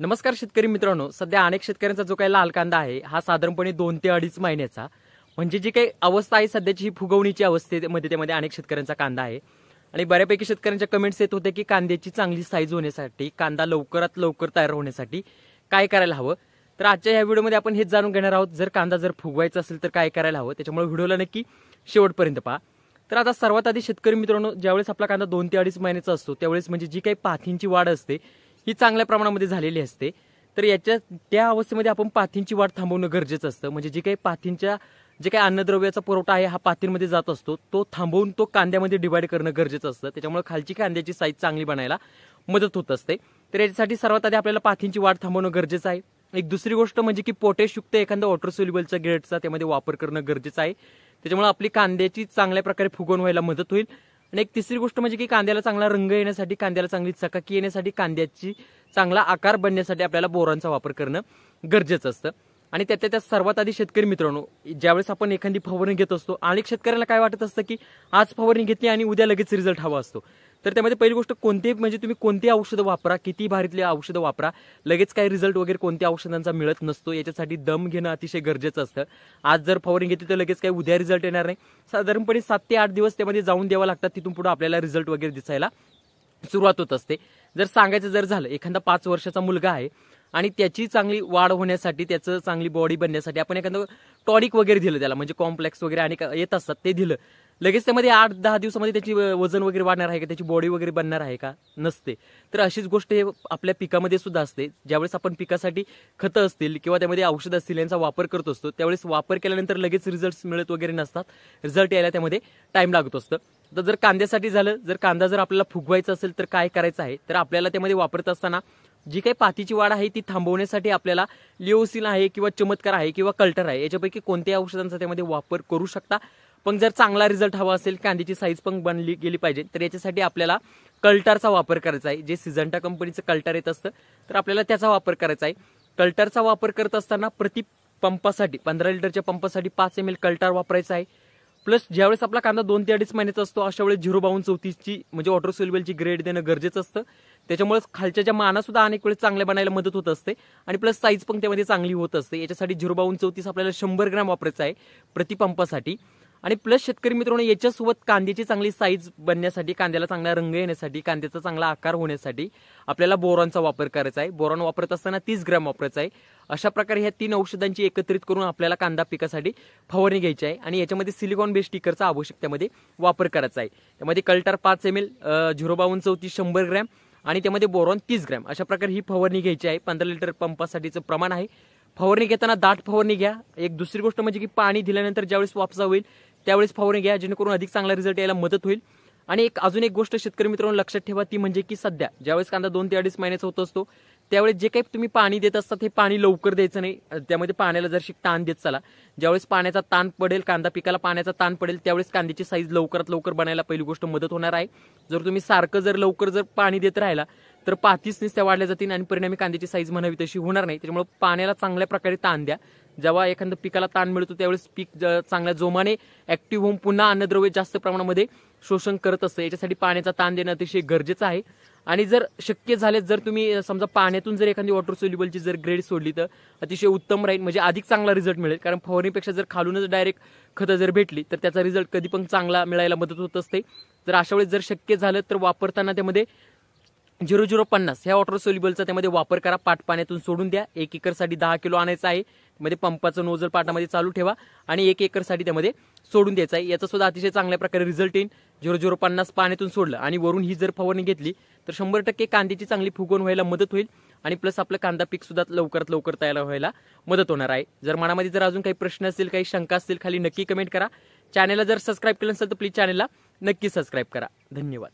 नमस्कार शेतकरी मित्रांनो सध्या अनेक शेतकऱ्यांचा जो काही लाल कांदा आहे हा साधारणपणे दोन ते अडीच महिन्याचा म्हणजे जी काही अवस्था आहे सध्याची ही फुगवणीची अवस्थेमध्ये त्यामध्ये अनेक शेतकऱ्यांचा कांदा आहे आणि बऱ्यापैकी शेतकऱ्यांच्या कमेंट्स येत होते की कांद्याची चांगली साईज होण्यासाठी कांदा लवकरात लवकर तयार होण्यासाठी काय करायला हवं तर आजच्या या व्हिडिओमध्ये आपण हेच जाणून घेणार आहोत जर कांदा जर फुगवायचा असेल तर काय करायला हवं त्याच्यामुळे व्हिडिओला नक्की शेवटपर्यंत पहा तर आता सर्वात आधी शेतकरी मित्रांनो ज्यावेळेस आपला कांदा दोन ते अडीच महिन्याचा असतो त्यावेळेस म्हणजे जी काही पाथींची वाढ असते ही चांगल्या प्रमाणामध्ये झालेली असते तर याच्या त्या अवस्थेमध्ये आपण पाथींची वाढ थांबवणं गरजेचं असतं म्हणजे जे काही पाथींच्या जे काही अन्नद्रव्याचा पुरवठा आहे हा पाथींमध्ये जात असतो तो थांबवून तो कांद्यामध्ये डिवाईड करणं गरजेचं असतं त्याच्यामुळे खालची कांद्याची साईज चांगली बनायला मदत होत असते तर याच्यासाठी सर्वात आधी आपल्याला पाथींची वाढ थांबवणं गरजेचं आहे एक दुसरी गोष्ट म्हणजे की पोटॅशयुक्त एखादा वॉटर सोल्युबलचा ग्रेडचा त्यामध्ये वापर करणं गरजेचं आहे त्याच्यामुळे आपली कांद्याची चांगल्या प्रकारे फुगवून व्हायला मदत होईल आणि एक तिसरी गोष्ट म्हणजे की कांद्याला चांगला रंग येण्यासाठी कांद्याला चांगली चकाकी येण्यासाठी कांद्याची चांगला आकार बनण्यासाठी आपल्याला बोरांचा वापर करणं गरजेचं असतं आणि त्यातल्या त्या सर्वात आधी शेतकरी मित्रांनो ज्यावेळेस आपण एखादी फवारणी घेत असतो अनेक शेतकऱ्याला काय वाटत असतं की आज फवारणी घेतली आणि उद्या लगेच रिझल्ट हवा असतो तर त्यामध्ये पहिली गोष्ट कोणते म्हणजे तुम्ही कोणते औषधं वापरा किती भारीतले औषधं वापरा लगेच काही रिझल्ट वगैरे कोणत्या औषधांचा मिळत नसतो याच्यासाठी दम घेणं अतिशय गरजेचं असतं आज जर फवारणी घेतली तर लगेच काही उद्या रिझल्ट येणार नाही साधारणपणे सात ते आठ दिवस त्यामध्ये जाऊन द्यावं लागतात तिथून पुढे आपल्याला रिझल्ट वगैरे दिसायला सुरुवात होत असते जर सांगायचं जर झालं एखादा पाच वर्षाचा मुलगा आहे आणि त्याची चांगली वाढ होण्यासाठी त्याचं चांगली बॉडी बनण्यासाठी आपण एखादं टॉनिक वगैरे दिलं त्याला म्हणजे कॉम्प्लेक्स वगैरे आणि येत असतात ते दिलं लगेच त्यामध्ये आठ दहा दिवसामध्ये त्याची वजन वगैरे वाढणार आहे का त्याची बॉडी वगैरे बनणार आहे का नसते तर अशीच गोष्ट हे आपल्या पिकामध्ये सुद्धा असते ज्यावेळेस आपण पिकासाठी खतं असतील किंवा त्यामध्ये औषधं असतील यांचा वापर करत असतो त्यावेळेस वापर केल्यानंतर लगेच रिझल्ट मिळत वगैरे नसतात रिझल्ट यायला त्यामध्ये टाईम लागत असतं तर जर कांद्यासाठी झालं जर कांदा जर आपल्याला फुगवायचा असेल तर काय करायचं आहे तर आपल्याला त्यामध्ये वापरत असताना जी काही पातीची वाढ आहे ती थांबवण्यासाठी आपल्याला लिओसिन आहे किंवा चमत्कार आहे किंवा कल्टर आहे याच्यापैकी कोणत्याही औषधांचा त्यामध्ये वापर करू शकता पण जर चांगला रिझल्ट हवा असेल कांद्याची साईज पण बनली गेली पाहिजे तर याच्यासाठी आपल्याला कल्टरचा वापर करायचा आहे जे सिझंटा कंपनीचं कल्टर येत असतं तर आपल्याला त्याचा वापर करायचा आहे कल्टरचा वापर करत असताना प्रति पंपासाठी पंधरा लिटरच्या पंपासाठी पाच एम एल कल्टर वापरायचा आहे प्लस ज्यावेळेस आपला कांदा दोन ते अडीच महिन्याचा असतो अशा वेळेस झिरो बावन चौतीसची म्हणजे वॉटर सोलबेलची ग्रेड देणं गरजेचं असतं त्याच्यामुळे खालच्या ज्या माना सुद्धा अनेक वेळेस चांगल्या बनायला मदत होत असते आणि प्लस साईज पण त्यामध्ये चांगली होत असते याच्यासाठी झिरो चौतीस आपल्याला शंभर ग्रॅम वापरायचं आहे प्रतिपंपासाठी आणि प्लस शेतकरी मित्रांनो याच्यासोबत कांद्याची चांगली साईज बनण्यासाठी कांद्याला चांगला रंग येण्यासाठी कांद्याचा चांगला आकार होण्यासाठी आपल्याला बोरॉनचा वापर करायचा आहे बोरॉन वापरत असताना तीस ग्रॅम वापरायचा आहे अशा प्रकारे ह्या तीन औषधांची एकत्रित करून आपल्याला कांदा पिकासाठी फवारणी घ्यायची आहे आणि याच्यामध्ये सिलिकॉन बेस्ड टिकरचा आवश्यकतेमध्ये वापर करायचा आहे त्यामध्ये कल्टर पाच एम एल झिरो बावन्न चौतीस शंभर ग्रॅम आणि त्यामध्ये बोरॉन तीस ग्रॅम अशा प्रकारे ही फवारणी घ्यायची आहे पंधरा लिटर पंपासाठीचं प्रमाण आहे फवारणी घेताना दाट फवारणी घ्या एक दुसरी गोष्ट म्हणजे की पाणी दिल्यानंतर ज्यावेळेस वापसा होईल त्यावेळेस फवारणी घ्या जेणेकरून अधिक चांगला रिझल्ट यायला मदत होईल आणि एक अजून एक गोष्ट शेतकरी मित्रांनो लक्षात ठेवा ती म्हणजे की सध्या ज्यावेळेस कांदा दोन ते अडीच महिन्याचा होत असतो त्यावेळेस जे काही तुम्ही पाणी देत असतात हे पाणी लवकर द्यायचं नाही त्यामध्ये पाण्याला जर ताण देत चला ज्यावेळेस पाण्याचा ताण पडेल कांदा पिकाला पाण्याचा ताण पडेल त्यावेळेस कांद्याची साईज लवकरात लवकर बनायला पहिली गोष्ट मदत होणार आहे जर तुम्ही सारखं जर लवकर जर पाणी देत राहिला तर पातीस निस्त्या वाढल्या जातील आणि परिणामी कांद्याची साईज म्हणावी तशी होणार नाही त्यामुळे पाण्याला चांगल्या प्रकारे ताण द्या जेव्हा एखादं पिकाला ताण मिळतो त्यावेळेस पीक चांगल्या जोमाने ऍक्टिव्ह होऊन पुन्हा अन्नद्रव्य जास्त प्रमाणामध्ये शोषण करत असतं याच्यासाठी पाण्याचा ताण देणं अतिशय गरजेचं आहे आणि जर शक्य झाले जर तुम्ही समजा पाण्यातून जर एखादी वॉटर सोल्युबलची जर ग्रेड सोडली तर अतिशय उत्तम राहील म्हणजे अधिक चांगला रिझल्ट मिळेल कारण फवारणीपेक्षा जर खालूनच डायरेक्ट खतं जर भेटली तर त्याचा रिझल्ट कधी पण चांगला मिळायला मदत होत असते तर अशा वेळेस जर शक्य झालं तर वापरताना त्यामध्ये झिरो झिरो पन्नास ह्या वॉटर सोल्युबलचा त्यामध्ये वापर करा पाट पाण्यातून सोडून द्या एक एकरसाठी दहा किलो आणायचं आहे मध्ये पंपाचं नोजल पाटामध्ये चालू ठेवा आणि एक एकरसाठी त्यामध्ये सोडून द्यायचं आहे याचा सुद्धा अतिशय चांगल्या प्रकारे रिझल्ट येईल झिरो झिरो पन्नास पाण्यातून सोडलं आणि वरून ही जर फवारणी घेतली तर शंभर टक्के कांद्याची चांगली फुगवण व्हायला मदत होईल आणि प्लस आपलं कांदा पीक सुद्धा लवकरात लवकर तयार व्हायला मदत होणार आहे जर मनामध्ये जर अजून काही प्रश्न असतील काही शंका असतील खाली नक्की कमेंट करा चॅनलला जर सबस्क्राईब केलं असेल तर प्लीज चॅनलला नक्की सबस्क्राईब करा धन्यवाद